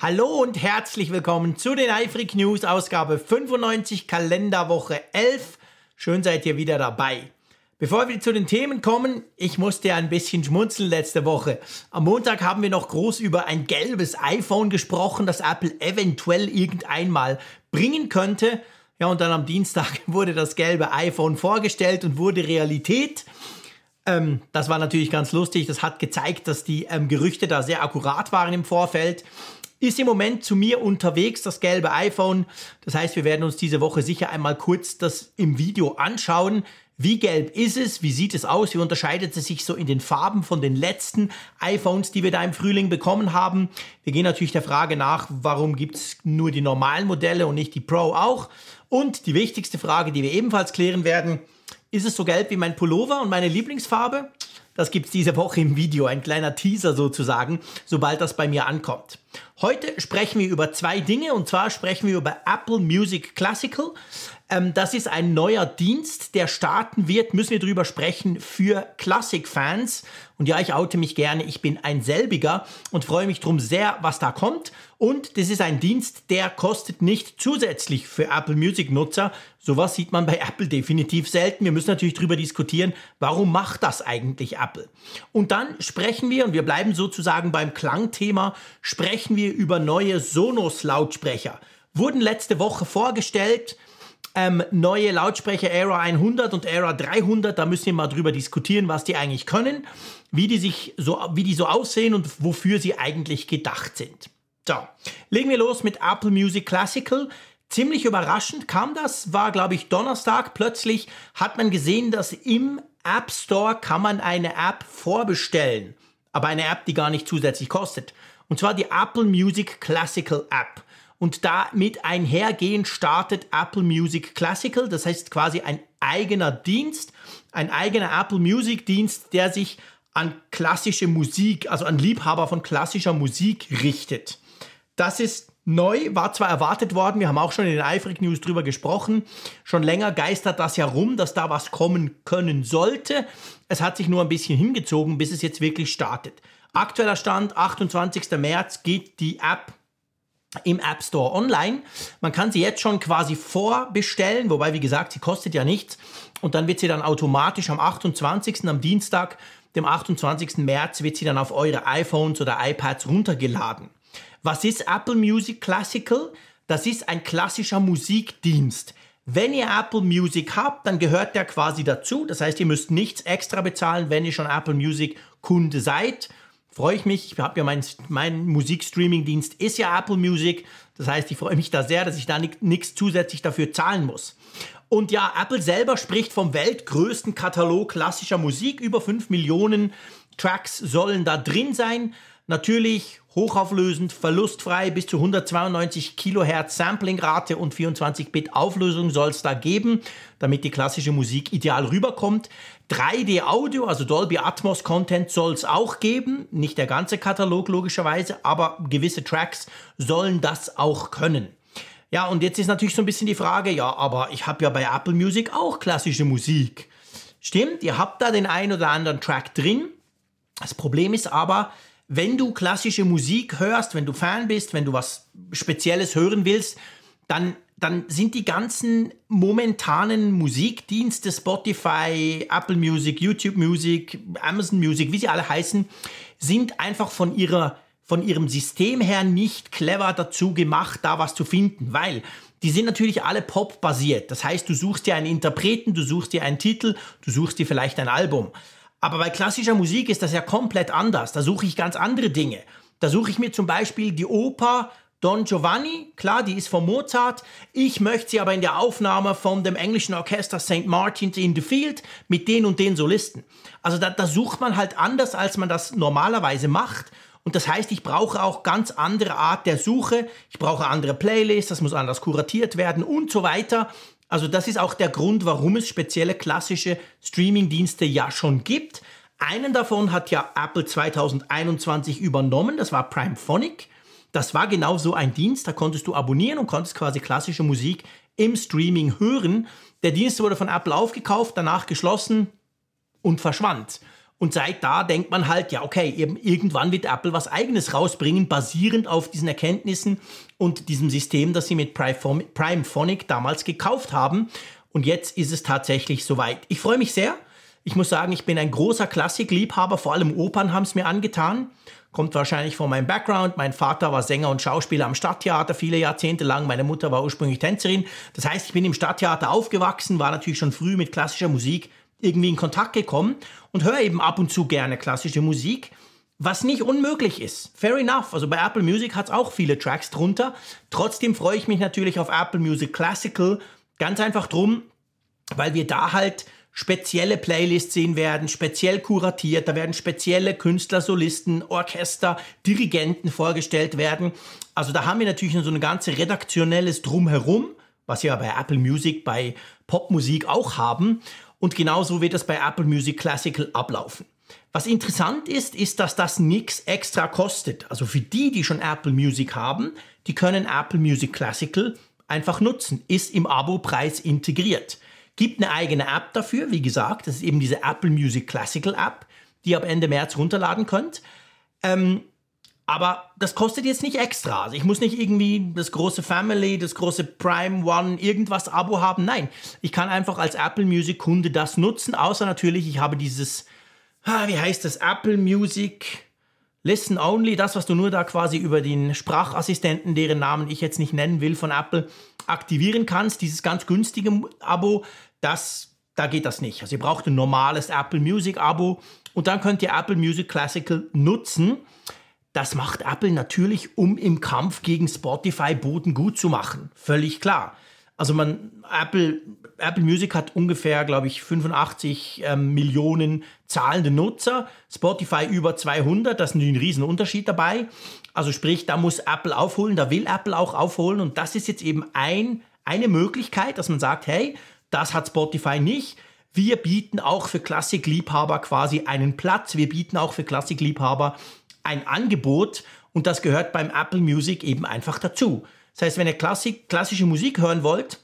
Hallo und herzlich willkommen zu den Eifrig News Ausgabe 95 Kalenderwoche 11. Schön seid ihr wieder dabei. Bevor wir zu den Themen kommen, ich musste ja ein bisschen schmunzeln letzte Woche. Am Montag haben wir noch groß über ein gelbes iPhone gesprochen, das Apple eventuell irgendeinmal bringen könnte. Ja, und dann am Dienstag wurde das gelbe iPhone vorgestellt und wurde Realität ähm, das war natürlich ganz lustig. Das hat gezeigt, dass die ähm, Gerüchte da sehr akkurat waren im Vorfeld ist im Moment zu mir unterwegs, das gelbe iPhone. Das heißt, wir werden uns diese Woche sicher einmal kurz das im Video anschauen. Wie gelb ist es? Wie sieht es aus? Wie unterscheidet es sich so in den Farben von den letzten iPhones, die wir da im Frühling bekommen haben? Wir gehen natürlich der Frage nach, warum gibt es nur die normalen Modelle und nicht die Pro auch? Und die wichtigste Frage, die wir ebenfalls klären werden, ist es so gelb wie mein Pullover und meine Lieblingsfarbe? Das gibt es diese Woche im Video, ein kleiner Teaser sozusagen, sobald das bei mir ankommt. Heute sprechen wir über zwei Dinge und zwar sprechen wir über Apple Music Classical. Ähm, das ist ein neuer Dienst, der starten wird, müssen wir darüber sprechen, für Classic-Fans. Und ja, ich oute mich gerne, ich bin ein selbiger und freue mich darum sehr, was da kommt. Und das ist ein Dienst, der kostet nicht zusätzlich für Apple Music-Nutzer. Sowas sieht man bei Apple definitiv selten. Wir müssen natürlich darüber diskutieren, warum macht das eigentlich Apple? Und dann sprechen wir, und wir bleiben sozusagen beim Klangthema, sprechen sprechen wir über neue Sonos-Lautsprecher. Wurden letzte Woche vorgestellt. Ähm, neue Lautsprecher Era 100 und Era 300, da müssen wir mal drüber diskutieren, was die eigentlich können, wie die, sich so, wie die so aussehen und wofür sie eigentlich gedacht sind. So, legen wir los mit Apple Music Classical. Ziemlich überraschend kam das, war glaube ich Donnerstag. Plötzlich hat man gesehen, dass im App Store kann man eine App vorbestellen aber eine App, die gar nicht zusätzlich kostet. Und zwar die Apple Music Classical App. Und damit einhergehend startet Apple Music Classical, das heißt quasi ein eigener Dienst, ein eigener Apple Music Dienst, der sich an klassische Musik, also an Liebhaber von klassischer Musik richtet. Das ist neu, war zwar erwartet worden, wir haben auch schon in den Eifrig News drüber gesprochen, schon länger geistert das ja rum, dass da was kommen können sollte. Es hat sich nur ein bisschen hingezogen, bis es jetzt wirklich startet. Aktueller Stand, 28. März geht die App im App Store online. Man kann sie jetzt schon quasi vorbestellen, wobei, wie gesagt, sie kostet ja nichts. Und dann wird sie dann automatisch am 28. am Dienstag, dem 28. März, wird sie dann auf eure iPhones oder iPads runtergeladen. Was ist Apple Music Classical? Das ist ein klassischer Musikdienst. Wenn ihr Apple Music habt, dann gehört der quasi dazu. Das heißt, ihr müsst nichts extra bezahlen, wenn ihr schon Apple Music Kunde seid freue ich mich. Ich habe ja mein, mein Musikstreaming-Dienst ist ja Apple Music. Das heißt, ich freue mich da sehr, dass ich da nichts zusätzlich dafür zahlen muss. Und ja, Apple selber spricht vom weltgrößten Katalog klassischer Musik. Über 5 Millionen Tracks sollen da drin sein. Natürlich hochauflösend, verlustfrei, bis zu 192 Kilohertz Samplingrate und 24-Bit Auflösung soll es da geben, damit die klassische Musik ideal rüberkommt. 3D Audio, also Dolby Atmos Content soll es auch geben, nicht der ganze Katalog logischerweise, aber gewisse Tracks sollen das auch können. Ja, und jetzt ist natürlich so ein bisschen die Frage, ja, aber ich habe ja bei Apple Music auch klassische Musik. Stimmt, ihr habt da den einen oder anderen Track drin. Das Problem ist aber, wenn du klassische Musik hörst, wenn du Fan bist, wenn du was Spezielles hören willst, dann, dann sind die ganzen momentanen Musikdienste, Spotify, Apple Music, YouTube Music, Amazon Music, wie sie alle heißen, sind einfach von ihrer von ihrem System her nicht clever dazu gemacht, da was zu finden, weil die sind natürlich alle Pop-basiert. Das heißt, du suchst dir einen Interpreten, du suchst dir einen Titel, du suchst dir vielleicht ein Album. Aber bei klassischer Musik ist das ja komplett anders. Da suche ich ganz andere Dinge. Da suche ich mir zum Beispiel die Oper Don Giovanni, klar, die ist von Mozart. Ich möchte sie aber in der Aufnahme von dem englischen Orchester St. Martin's in the Field mit den und den Solisten. Also da, da sucht man halt anders, als man das normalerweise macht. Und das heißt, ich brauche auch ganz andere Art der Suche. Ich brauche andere Playlists, das muss anders kuratiert werden und so weiter. Also das ist auch der Grund, warum es spezielle klassische Streaming-Dienste ja schon gibt. Einen davon hat ja Apple 2021 übernommen, das war Primephonic. Das war genau so ein Dienst, da konntest du abonnieren und konntest quasi klassische Musik im Streaming hören. Der Dienst wurde von Apple aufgekauft, danach geschlossen und verschwand. Und seit da denkt man halt, ja, okay, eben irgendwann wird Apple was eigenes rausbringen, basierend auf diesen Erkenntnissen und diesem System, das sie mit Prime Phonic damals gekauft haben. Und jetzt ist es tatsächlich soweit. Ich freue mich sehr. Ich muss sagen, ich bin ein großer Klassikliebhaber, vor allem Opern haben es mir angetan. Kommt wahrscheinlich von meinem Background. Mein Vater war Sänger und Schauspieler am Stadttheater viele Jahrzehnte lang. Meine Mutter war ursprünglich Tänzerin. Das heißt, ich bin im Stadttheater aufgewachsen, war natürlich schon früh mit klassischer Musik irgendwie in Kontakt gekommen und höre eben ab und zu gerne klassische Musik, was nicht unmöglich ist. Fair enough. Also bei Apple Music hat es auch viele Tracks drunter. Trotzdem freue ich mich natürlich auf Apple Music Classical. Ganz einfach drum, weil wir da halt spezielle Playlists sehen werden, speziell kuratiert. Da werden spezielle Künstler, Solisten, Orchester, Dirigenten vorgestellt werden. Also da haben wir natürlich so ein ganz redaktionelles Drumherum, was wir bei Apple Music, bei Popmusik auch haben. Und genauso wird das bei Apple Music Classical ablaufen. Was interessant ist, ist, dass das nichts extra kostet. Also für die, die schon Apple Music haben, die können Apple Music Classical einfach nutzen. Ist im Abopreis integriert. Gibt eine eigene App dafür, wie gesagt. Das ist eben diese Apple Music Classical App, die ihr ab Ende März runterladen könnt. Ähm, aber das kostet jetzt nicht extra. Also ich muss nicht irgendwie das große Family, das große Prime One, irgendwas Abo haben. Nein, ich kann einfach als Apple Music Kunde das nutzen. Außer natürlich, ich habe dieses, ah, wie heißt das, Apple Music Listen Only, das, was du nur da quasi über den Sprachassistenten, deren Namen ich jetzt nicht nennen will, von Apple aktivieren kannst. Dieses ganz günstige Abo, das, da geht das nicht. Also ihr braucht ein normales Apple Music Abo und dann könnt ihr Apple Music Classical nutzen. Das macht Apple natürlich, um im Kampf gegen Spotify Boden gut zu machen. Völlig klar. Also man, Apple, Apple Music hat ungefähr, glaube ich, 85 ähm, Millionen zahlende Nutzer, Spotify über 200, das ist ein Riesenunterschied dabei. Also sprich, da muss Apple aufholen, da will Apple auch aufholen und das ist jetzt eben ein, eine Möglichkeit, dass man sagt, hey, das hat Spotify nicht. Wir bieten auch für Klassikliebhaber quasi einen Platz. Wir bieten auch für Klassikliebhaber ein Angebot und das gehört beim Apple Music eben einfach dazu. Das heißt, wenn ihr Klassik, klassische Musik hören wollt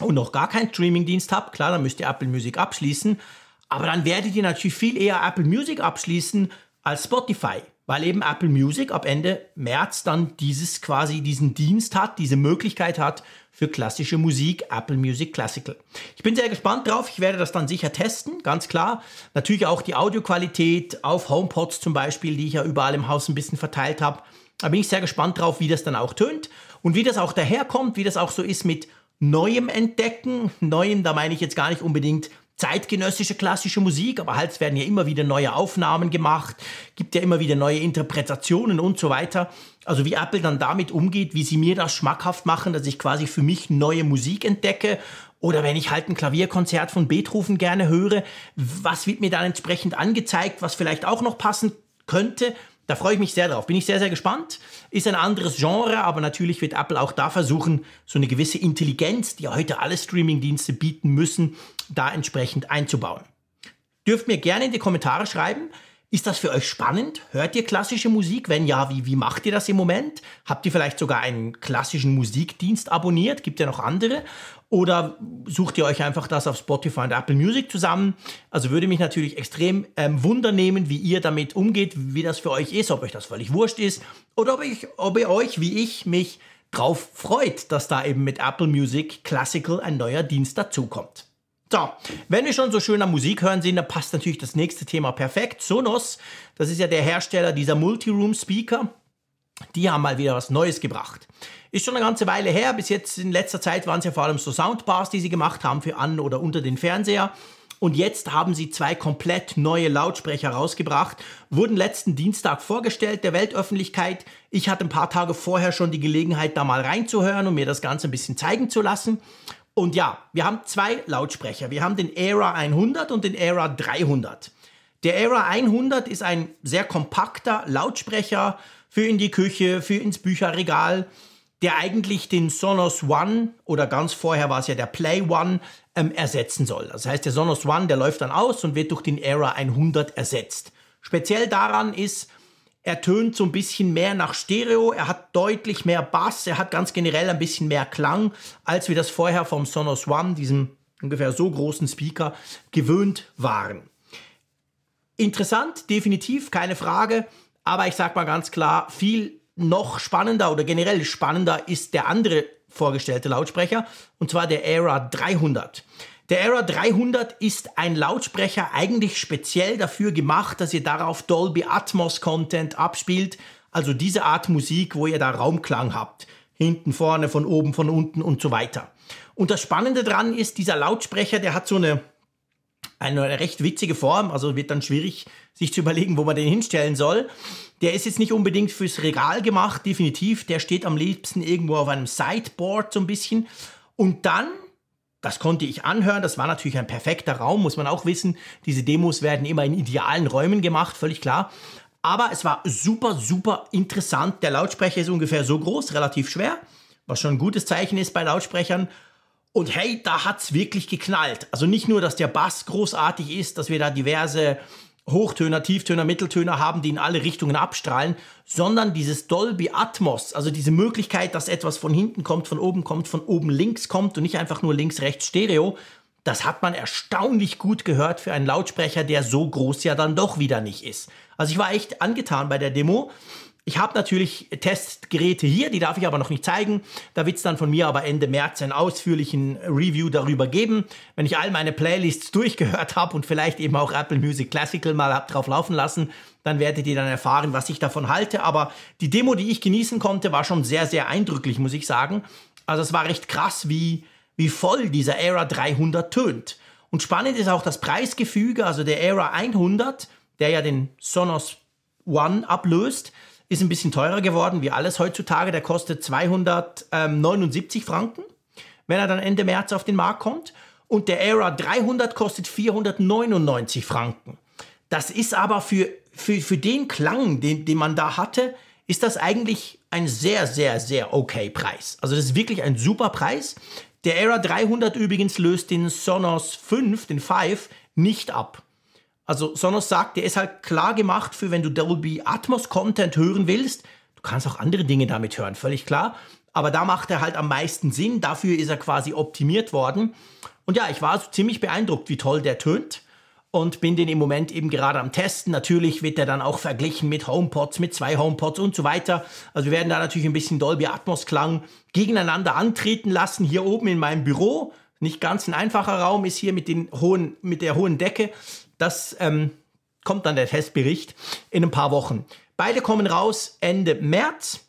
und noch gar keinen Streamingdienst habt, klar, dann müsst ihr Apple Music abschließen, aber dann werdet ihr natürlich viel eher Apple Music abschließen als Spotify weil eben Apple Music ab Ende März dann dieses quasi diesen Dienst hat, diese Möglichkeit hat für klassische Musik, Apple Music Classical. Ich bin sehr gespannt drauf, ich werde das dann sicher testen, ganz klar. Natürlich auch die Audioqualität auf HomePods zum Beispiel, die ich ja überall im Haus ein bisschen verteilt habe. Da bin ich sehr gespannt drauf, wie das dann auch tönt und wie das auch daherkommt, wie das auch so ist mit neuem Entdecken. Neuem, da meine ich jetzt gar nicht unbedingt zeitgenössische klassische Musik, aber halt es werden ja immer wieder neue Aufnahmen gemacht, gibt ja immer wieder neue Interpretationen und so weiter. Also wie Apple dann damit umgeht, wie sie mir das schmackhaft machen, dass ich quasi für mich neue Musik entdecke oder wenn ich halt ein Klavierkonzert von Beethoven gerne höre, was wird mir dann entsprechend angezeigt, was vielleicht auch noch passen könnte da freue ich mich sehr drauf. Bin ich sehr, sehr gespannt. Ist ein anderes Genre, aber natürlich wird Apple auch da versuchen, so eine gewisse Intelligenz, die ja heute alle Streamingdienste bieten müssen, da entsprechend einzubauen. Dürft mir gerne in die Kommentare schreiben, ist das für euch spannend? Hört ihr klassische Musik? Wenn ja, wie, wie macht ihr das im Moment? Habt ihr vielleicht sogar einen klassischen Musikdienst abonniert? Gibt ja noch andere. Oder sucht ihr euch einfach das auf Spotify und Apple Music zusammen? Also würde mich natürlich extrem ähm, wundernehmen, wie ihr damit umgeht, wie das für euch ist, ob euch das völlig wurscht ist oder ob, ich, ob ihr euch, wie ich, mich drauf freut, dass da eben mit Apple Music Classical ein neuer Dienst dazukommt. So, wenn wir schon so schöner Musik hören sind, dann passt natürlich das nächste Thema perfekt. Sonos, das ist ja der Hersteller dieser Multiroom-Speaker. Die haben mal wieder was Neues gebracht. Ist schon eine ganze Weile her. Bis jetzt in letzter Zeit waren es ja vor allem so Soundbars, die sie gemacht haben für an oder unter den Fernseher. Und jetzt haben sie zwei komplett neue Lautsprecher rausgebracht, wurden letzten Dienstag vorgestellt der Weltöffentlichkeit. Ich hatte ein paar Tage vorher schon die Gelegenheit, da mal reinzuhören und mir das Ganze ein bisschen zeigen zu lassen. Und ja, wir haben zwei Lautsprecher. Wir haben den Era 100 und den Era 300. Der Era 100 ist ein sehr kompakter Lautsprecher für in die Küche, für ins Bücherregal, der eigentlich den Sonos One oder ganz vorher war es ja der Play One ähm, ersetzen soll. Das heißt, der Sonos One, der läuft dann aus und wird durch den Era 100 ersetzt. Speziell daran ist, er tönt so ein bisschen mehr nach Stereo, er hat deutlich mehr Bass, er hat ganz generell ein bisschen mehr Klang, als wir das vorher vom Sonos One, diesem ungefähr so großen Speaker, gewöhnt waren. Interessant, definitiv, keine Frage, aber ich sag mal ganz klar, viel noch spannender oder generell spannender ist der andere vorgestellte Lautsprecher, und zwar der Era 300. Der Era 300 ist ein Lautsprecher eigentlich speziell dafür gemacht, dass ihr darauf Dolby Atmos Content abspielt, also diese Art Musik, wo ihr da Raumklang habt. Hinten, vorne, von oben, von unten und so weiter. Und das Spannende dran ist, dieser Lautsprecher, der hat so eine, eine recht witzige Form, also wird dann schwierig, sich zu überlegen, wo man den hinstellen soll. Der ist jetzt nicht unbedingt fürs Regal gemacht, definitiv. Der steht am liebsten irgendwo auf einem Sideboard so ein bisschen. Und dann das konnte ich anhören. Das war natürlich ein perfekter Raum, muss man auch wissen. Diese Demos werden immer in idealen Räumen gemacht, völlig klar. Aber es war super, super interessant. Der Lautsprecher ist ungefähr so groß, relativ schwer, was schon ein gutes Zeichen ist bei Lautsprechern. Und hey, da hat es wirklich geknallt. Also nicht nur, dass der Bass großartig ist, dass wir da diverse Hochtöner, Tieftöner, Mitteltöner haben, die in alle Richtungen abstrahlen, sondern dieses Dolby Atmos, also diese Möglichkeit, dass etwas von hinten kommt, von oben kommt, von oben links kommt und nicht einfach nur links, rechts Stereo, das hat man erstaunlich gut gehört für einen Lautsprecher, der so groß ja dann doch wieder nicht ist. Also ich war echt angetan bei der Demo ich habe natürlich Testgeräte hier, die darf ich aber noch nicht zeigen. Da wird es dann von mir aber Ende März einen ausführlichen Review darüber geben. Wenn ich all meine Playlists durchgehört habe und vielleicht eben auch Apple Music Classical mal hab drauf laufen lassen, dann werdet ihr dann erfahren, was ich davon halte. Aber die Demo, die ich genießen konnte, war schon sehr, sehr eindrücklich, muss ich sagen. Also es war recht krass, wie, wie voll dieser Era 300 tönt. Und spannend ist auch das Preisgefüge, also der Era 100, der ja den Sonos One ablöst, ist ein bisschen teurer geworden, wie alles heutzutage. Der kostet 279 Franken, wenn er dann Ende März auf den Markt kommt. Und der Era 300 kostet 499 Franken. Das ist aber für, für, für den Klang, den, den man da hatte, ist das eigentlich ein sehr, sehr, sehr okay Preis. Also das ist wirklich ein super Preis. Der Era 300 übrigens löst den Sonos 5, den 5, nicht ab. Also Sonos sagt, der ist halt klar gemacht für, wenn du Dolby Atmos Content hören willst. Du kannst auch andere Dinge damit hören, völlig klar. Aber da macht er halt am meisten Sinn. Dafür ist er quasi optimiert worden. Und ja, ich war also ziemlich beeindruckt, wie toll der tönt. Und bin den im Moment eben gerade am Testen. Natürlich wird er dann auch verglichen mit HomePods, mit zwei HomePods und so weiter. Also wir werden da natürlich ein bisschen Dolby Atmos Klang gegeneinander antreten lassen. Hier oben in meinem Büro. Nicht ganz ein einfacher Raum ist hier mit, den hohen, mit der hohen Decke. Das ähm, kommt dann der Testbericht in ein paar Wochen. Beide kommen raus Ende März.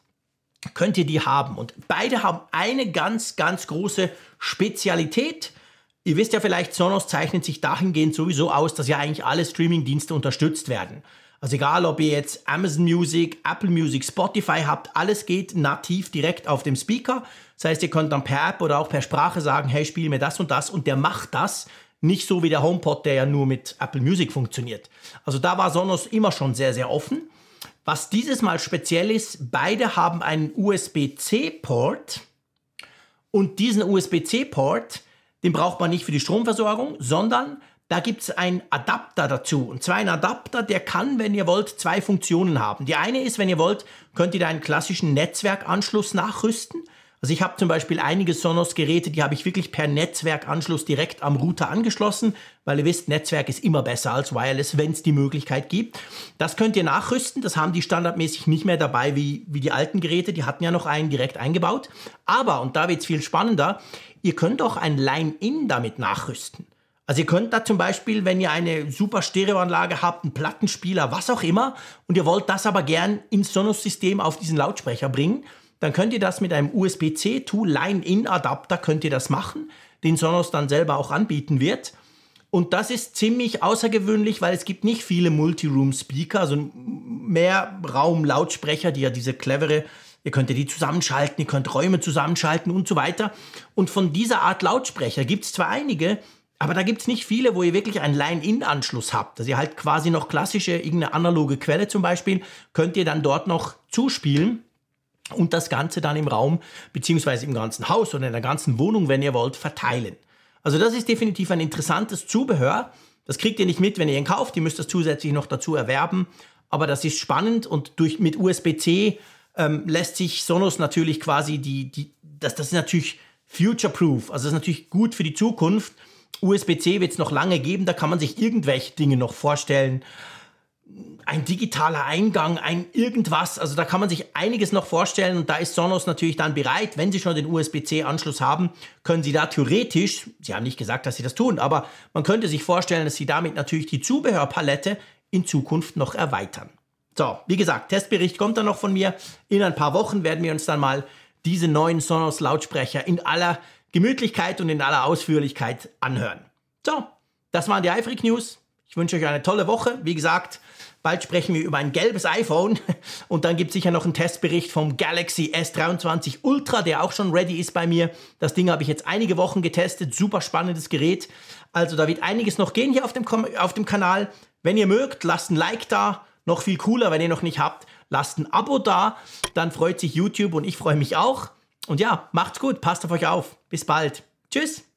Könnt ihr die haben. Und beide haben eine ganz, ganz große Spezialität. Ihr wisst ja vielleicht, Sonos zeichnet sich dahingehend sowieso aus, dass ja eigentlich alle Streaming-Dienste unterstützt werden. Also egal, ob ihr jetzt Amazon Music, Apple Music, Spotify habt, alles geht nativ direkt auf dem Speaker. Das heißt, ihr könnt dann per App oder auch per Sprache sagen, hey, spiel mir das und das und der macht das nicht so wie der HomePod, der ja nur mit Apple Music funktioniert. Also da war Sonos immer schon sehr, sehr offen. Was dieses Mal speziell ist, beide haben einen USB-C-Port und diesen USB-C-Port, den braucht man nicht für die Stromversorgung, sondern da gibt es einen Adapter dazu. Und zwar ein Adapter, der kann, wenn ihr wollt, zwei Funktionen haben. Die eine ist, wenn ihr wollt, könnt ihr da einen klassischen Netzwerkanschluss nachrüsten. Also ich habe zum Beispiel einige Sonos-Geräte, die habe ich wirklich per Netzwerkanschluss direkt am Router angeschlossen, weil ihr wisst, Netzwerk ist immer besser als Wireless, wenn es die Möglichkeit gibt. Das könnt ihr nachrüsten, das haben die standardmäßig nicht mehr dabei wie, wie die alten Geräte, die hatten ja noch einen direkt eingebaut. Aber, und da wird es viel spannender, ihr könnt auch ein Line-In damit nachrüsten. Also ihr könnt da zum Beispiel, wenn ihr eine super Stereoanlage habt, einen Plattenspieler, was auch immer, und ihr wollt das aber gern ins Sonos-System auf diesen Lautsprecher bringen, dann könnt ihr das mit einem USB-C-Tool Line-In-Adapter könnt ihr das machen, den Sonos dann selber auch anbieten wird. Und das ist ziemlich außergewöhnlich, weil es gibt nicht viele Multiroom-Speaker, also mehr Raum-Lautsprecher, die ja diese clevere, ihr könnt ja die zusammenschalten, ihr könnt Räume zusammenschalten und so weiter. Und von dieser Art Lautsprecher gibt es zwar einige, aber da gibt es nicht viele, wo ihr wirklich einen Line-In-Anschluss habt. Also ihr halt quasi noch klassische, irgendeine analoge Quelle zum Beispiel, könnt ihr dann dort noch zuspielen und das Ganze dann im Raum beziehungsweise im ganzen Haus oder in der ganzen Wohnung, wenn ihr wollt, verteilen. Also das ist definitiv ein interessantes Zubehör. Das kriegt ihr nicht mit, wenn ihr ihn kauft. Ihr müsst das zusätzlich noch dazu erwerben. Aber das ist spannend und durch, mit USB-C ähm, lässt sich Sonos natürlich quasi die, die das, das ist natürlich future-proof. Also das ist natürlich gut für die Zukunft. USB-C wird es noch lange geben. Da kann man sich irgendwelche Dinge noch vorstellen ein digitaler Eingang, ein irgendwas. Also da kann man sich einiges noch vorstellen und da ist Sonos natürlich dann bereit, wenn sie schon den USB-C-Anschluss haben, können sie da theoretisch, sie haben nicht gesagt, dass sie das tun, aber man könnte sich vorstellen, dass sie damit natürlich die Zubehörpalette in Zukunft noch erweitern. So, wie gesagt, Testbericht kommt dann noch von mir. In ein paar Wochen werden wir uns dann mal diese neuen Sonos Lautsprecher in aller Gemütlichkeit und in aller Ausführlichkeit anhören. So, das waren die Eifrig News. Ich wünsche euch eine tolle Woche. Wie gesagt, Bald sprechen wir über ein gelbes iPhone und dann gibt es sicher noch einen Testbericht vom Galaxy S23 Ultra, der auch schon ready ist bei mir. Das Ding habe ich jetzt einige Wochen getestet, super spannendes Gerät. Also da wird einiges noch gehen hier auf dem, auf dem Kanal. Wenn ihr mögt, lasst ein Like da. Noch viel cooler, wenn ihr noch nicht habt, lasst ein Abo da. Dann freut sich YouTube und ich freue mich auch. Und ja, macht's gut, passt auf euch auf. Bis bald. Tschüss.